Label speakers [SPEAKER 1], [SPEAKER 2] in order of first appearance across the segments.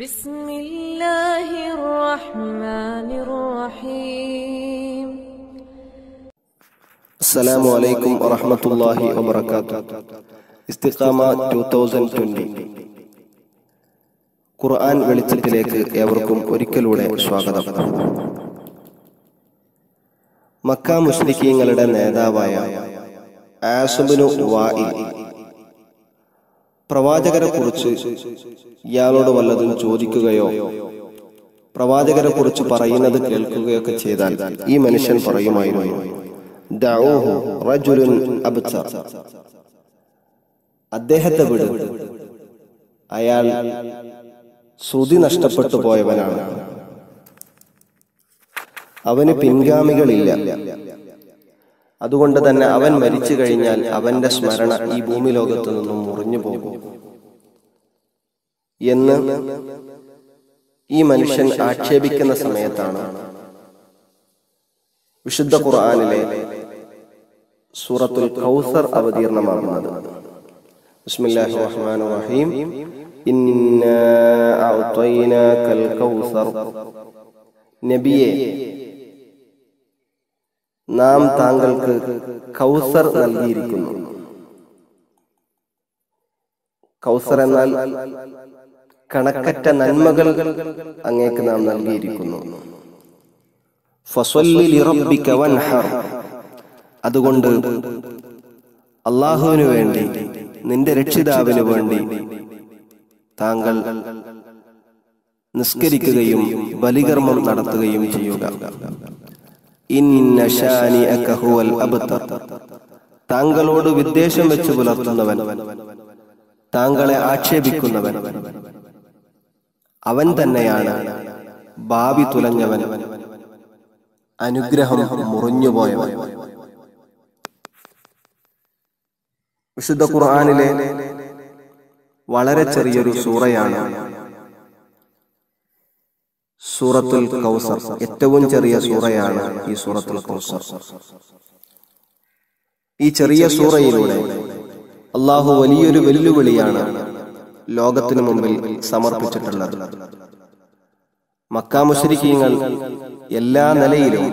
[SPEAKER 1] بسم الله الرحمن الرحيم السلام عليكم ورحمة الله وبركاته ഇസ്തിഖാമ two thousand twenty ഖുർആൻ വെളിച്ചത്തിലേക്ക് ഏവർക്കും ഒരിക്കലൂടെ സ്വാഗതം മക്ക മുസ്ലിക്കീങ്ങളുടെ നേതാവായ ആസുബിനു വായി പ്രവാചകരെ കുറിച്ച് ഇയാളോട് വല്ലതും ചോദിക്കുകയോ പ്രവാചകരെ കുറിച്ച് പറയുന്നത് കേൾക്കുകയോ ഒക്കെ ചെയ്താൽ ഈ മനുഷ്യൻ പറയുമായിരുന്നു അദ്ദേഹത്തെ വിട് അയാൾ ശ്രുതി നഷ്ടപ്പെട്ടു പോയവനാണ് അവന് പിൻഗാമികളില്ല അതുകൊണ്ട് തന്നെ അവൻ മരിച്ചു കഴിഞ്ഞാൽ അവന്റെ സ്മരണ ഈ ഭൂമി ലോകത്തു നിന്നും മുറിഞ്ഞു പോകും എന്ന് ഈ മനുഷ്യൻ ആക്ഷേപിക്കുന്ന സമയത്താണ് വിശുദ്ധ ഖുർആാനിലെ സൂറത്തുൽ കൗസർ അവതീർണമാകുന്നത് ബിസ്മില്ലാഹി റഹീം ഇന്ന നബിയെ നാം താങ്കൾക്ക് കൗസർ നൽകിയിരിക്കുന്നു കൗസർ എന്നാൽ കണക്കറ്റ നന്മകൾ അങ്ങേക്ക് നാം നൽകിയിരിക്കുന്നു അതുകൊണ്ട് അള്ളാഹുവിനു വേണ്ടി നിന്റെ രക്ഷിതാവിന് വേണ്ടി താങ്കൾ നിസ്കരിക്കുകയും ബലികർമ്മം നടത്തുകയും ചെയ്യുക താങ്കളോട് വിദ്വേഷം വെച്ച് പുലർത്തുന്നവൻ താങ്കളെ ആക്ഷേപിക്കുന്നവൻ അവൻ തന്നെയാണ് ഭാവി തുലഞ്ഞവൻ അനുഗ്രഹം മുറിഞ്ഞുപോയവൻ വിശുദ്ധ ഖുർആാനിലെ വളരെ ചെറിയൊരു സൂറയാണ് സൂറത്തുൽ കൗസർ ഏറ്റവും ചെറിയ സൂറയാണ് ഈ സൂറത്തുൽ കൗസർ ഈ ചെറിയ സൂറയിലൂടെ അള്ളാഹു വലിയൊരു വെല്ലുവിളിയാണ് ലോകത്തിനു മുമ്പിൽ സമർപ്പിച്ചിട്ടുള്ളത് മക്കാമുശരിക്കീങ്ങൾ എല്ലാ നിലയിലും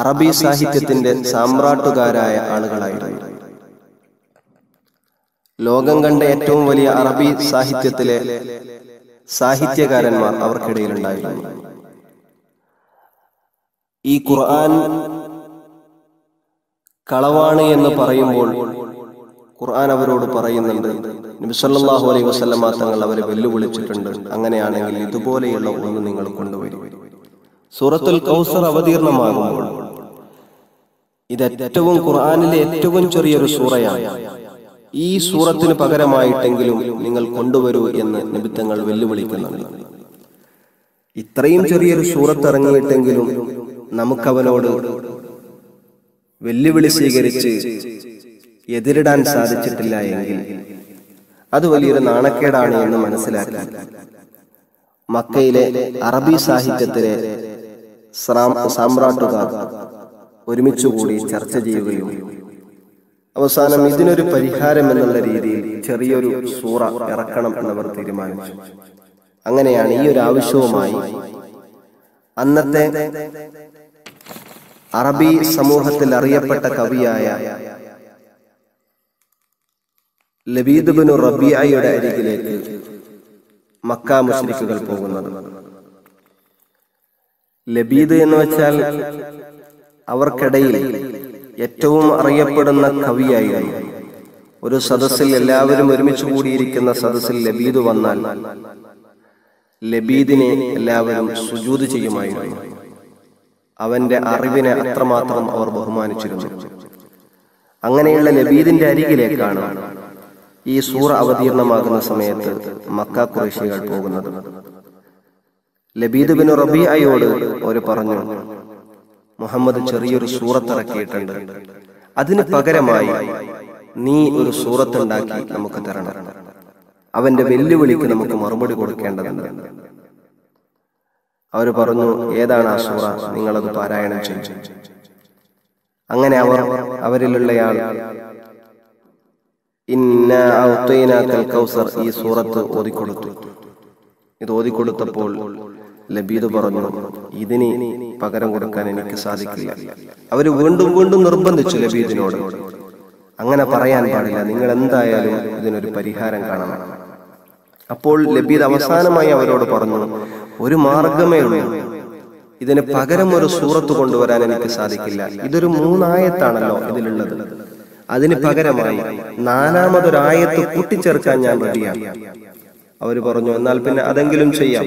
[SPEAKER 1] അറബി സാഹിത്യത്തിന്റെ സാമ്രാട്ടുകാരായ ആളുകളായിരുന്നു ലോകം കണ്ട ഏറ്റവും വലിയ അറബി സാഹിത്യത്തിലെ സാഹിത്യകാരന്മാർ ഉണ്ടായിരുന്നു ഈ ഖുർആൻ കളവാണ് എന്ന് പറയുമ്പോൾ ഖുർആൻ അവരോട് പറയുന്നുണ്ട് നബിസല്ലാഹു അലൈഹി വസ്ലം തങ്ങൾ അവരെ വെല്ലുവിളിച്ചിട്ടുണ്ട് അങ്ങനെയാണെങ്കിൽ ഇതുപോലെയുള്ള ഒന്ന് നിങ്ങൾ കൊണ്ടുവരും സൂറത്തുൽ കൗസർ അവതീർണമാകുമ്പോൾ ഇത് ഏറ്റവും ഖുർആാനിലെ ഏറ്റവും ചെറിയൊരു സൂറയാണ് ഈ സൂറത്തിന് പകരമായിട്ടെങ്കിലും നിങ്ങൾ കൊണ്ടുവരൂ എന്ന് നിമിത്തങ്ങൾ വെല്ലുവിളിക്കുന്നുണ്ട് ഇത്രയും ചെറിയൊരു സൂറത്ത് ഇറങ്ങിയിട്ടെങ്കിലും നമുക്കവനോട് വെല്ലുവിളി സ്വീകരിച്ച്
[SPEAKER 2] എതിരിടാൻ സാധിച്ചിട്ടില്ല എങ്കിൽ
[SPEAKER 1] അത് വലിയൊരു നാണക്കേടാണ് എന്ന് മനസ്സിലാക്കി മക്കയിലെ അറബി സാഹിത്യത്തിലെ സാമ്രാട്ടുകാർ ഒരുമിച്ചുകൂടി ചർച്ച ചെയ്യുകയും അവസാനം ഇതിനൊരു പരിഹാരം എന്നുള്ള രീതിയിൽ ചെറിയൊരു സൂറ ഇറക്കണം എന്നവർ തീരുമാനിച്ചു അങ്ങനെയാണ് ഈ ഒരു ആവശ്യവുമായി അന്നത്തെ അറബി സമൂഹത്തിൽ അറിയപ്പെട്ട കവിയായ ലബീദുബിനു റബിയായുടെ അരികിലേക്ക് മക്ക മുസ്ലിക്കുകൾ പോകുന്നത് ലബീദ് എന്ന് വെച്ചാൽ അവർക്കിടയിൽ ഏറ്റവും അറിയപ്പെടുന്ന കവിയായിരുന്നു ഒരു സദസ്സിൽ എല്ലാവരും ഒരുമിച്ച് കൂടിയിരിക്കുന്ന സദസ്സിൽ ലബീദ് വന്നാൽ ലബീദിനെ എല്ലാവരും സുജൂത് ചെയ്യുമായിരുന്നു അവന്റെ അറിവിനെ അത്രമാത്രം അവർ ബഹുമാനിച്ചിരുന്നു അങ്ങനെയുള്ള ലബീദിന്റെ അരികിലേക്കാണ് ഈ സൂറ അവതീർണമാകുന്ന സമയത്ത് മക്ക കുറേശികൾ പോകുന്നത് ലബീദ് ബിൻ റബിയായോട് അവർ പറഞ്ഞു മുഹമ്മദ് ചെറിയൊരു സൂറത്തിറക്കിയിട്ടുണ്ട് അതിന് പകരമായി നീ ഒരു സൂറത്തുണ്ടാക്കി നമുക്ക് തരണം അവന്റെ വെല്ലുവിളിക്ക് നമുക്ക് മറുപടി കൊടുക്കേണ്ടതുണ്ട് അവർ പറഞ്ഞു ഏതാണ് ആ സൂറ നിങ്ങളത് പാരായണം ചെയ്തു അങ്ങനെ അവർ അവരിലുള്ളയാൾ ഇന്ന കൗസർ ഈ സൂറത്ത് ഓതിക്കൊടുത്തു ഇത് ഓതിക്കൊടുത്തപ്പോൾ ലബീദ് പറഞ്ഞു ഇതിന് പകരം കൊടുക്കാൻ എനിക്ക് സാധിക്കില്ല അവർ വീണ്ടും വീണ്ടും നിർബന്ധിച്ചു ലബീദിനോട് അങ്ങനെ പറയാൻ പാടില്ല നിങ്ങൾ എന്തായാലും ഇതിനൊരു പരിഹാരം കാണണം അപ്പോൾ ലബീദ് അവസാനമായി അവരോട് പറഞ്ഞു ഒരു മാർഗമേ ഉള്ളൂ ഇതിന് പകരം ഒരു സൂറത്ത് കൊണ്ടുവരാൻ എനിക്ക് സാധിക്കില്ല ഇതൊരു മൂന്നായത്താണല്ലോ ഇതിലുള്ളത് അതിന് പകരമായി നാലാമതൊരായത്ത് കൂട്ടിച്ചേർക്കാൻ ഞാൻ റെഡിയാണ് അവർ പറഞ്ഞു എന്നാൽ പിന്നെ അതെങ്കിലും ചെയ്യാം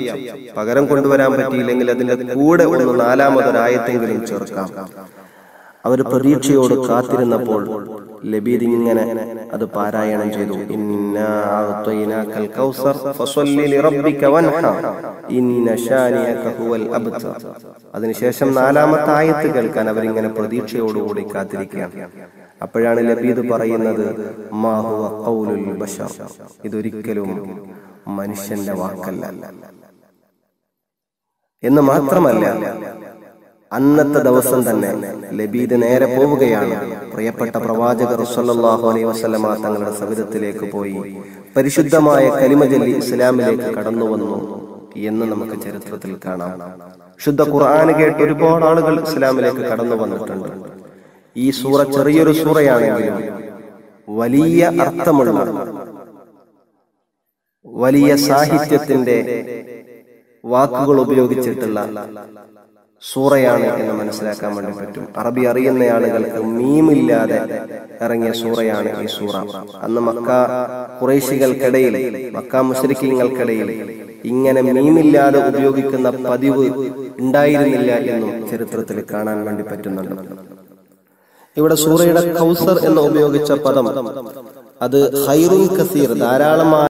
[SPEAKER 1] പകരം കൊണ്ടുവരാൻ പറ്റിയില്ലെങ്കിൽ അതിന്റെ കൂടെ ഒന്ന് നാലാമതൊരായത്തെങ്കിലും ചേർക്കാം അവർ പ്രതീക്ഷയോട് കാത്തിരുന്നപ്പോൾ ലബീദ് ഇങ്ങനെ അത് പാരായണം ചെയ്തു അതിനുശേഷം നാലാമത്തെ ആയത്ത് കേൾക്കാൻ അവരിങ്ങനെ പ്രതീക്ഷയോടുകൂടി കാത്തിരിക്കുകയാണ് അപ്പോഴാണ് ലബീദ് പറയുന്നത് ഇതൊരിക്കലും മനുഷ്യന്റെ വാക്കല്ല എന്ന് മാത്രമല്ല
[SPEAKER 2] അന്നത്തെ ദിവസം തന്നെ ലബീദ് നേരെ പോവുകയാണ്
[SPEAKER 1] പ്രിയപ്പെട്ട പ്രവാചകർ സല്ലല്ലാഹു അലൈഹി വസല്ലമ തങ്ങളുടെ സവിധത്തിലേക്ക് പോയി പരിശുദ്ധമായ കലിമ ഇസ്ലാമിലേക്ക് കടന്നു വന്നു എന്ന് നമുക്ക് ചരിത്രത്തിൽ കാണാം ശുദ്ധ ഖുർആാന് കേട്ട് ഒരുപാട് ആളുകൾ ഇസ്ലാമിലേക്ക് കടന്നു വന്നിട്ടുണ്ട് ഈ സൂറ ചെറിയൊരു സൂറയാണെങ്കിലും വലിയ അർത്ഥമുള്ള വലിയ സാഹിത്യത്തിന്റെ വാക്കുകൾ ഉപയോഗിച്ചിട്ടുള്ള സൂറയാണ് എന്ന് മനസ്സിലാക്കാൻ വേണ്ടി പറ്റും അറബി അറിയുന്ന ആളുകൾക്ക് മീമില്ലാതെ ഇറങ്ങിയ സൂറയാണ് ഈ സൂറ അന്ന് മക്ക കുറേശികൾക്കിടയിൽ മക്ക മുസ്ലിക്കങ്ങൾക്കിടയിൽ ഇങ്ങനെ മീമില്ലാതെ ഉപയോഗിക്കുന്ന പതിവ് ഉണ്ടായിരുന്നില്ല എന്നും ചരിത്രത്തിൽ കാണാൻ വേണ്ടി പറ്റുന്നുണ്ട് ഇവിടെ സൂറയുടെ കൗസർ എന്ന് ഉപയോഗിച്ച പദം അത് ഹൈറുൽ കസീർ ധാരാളം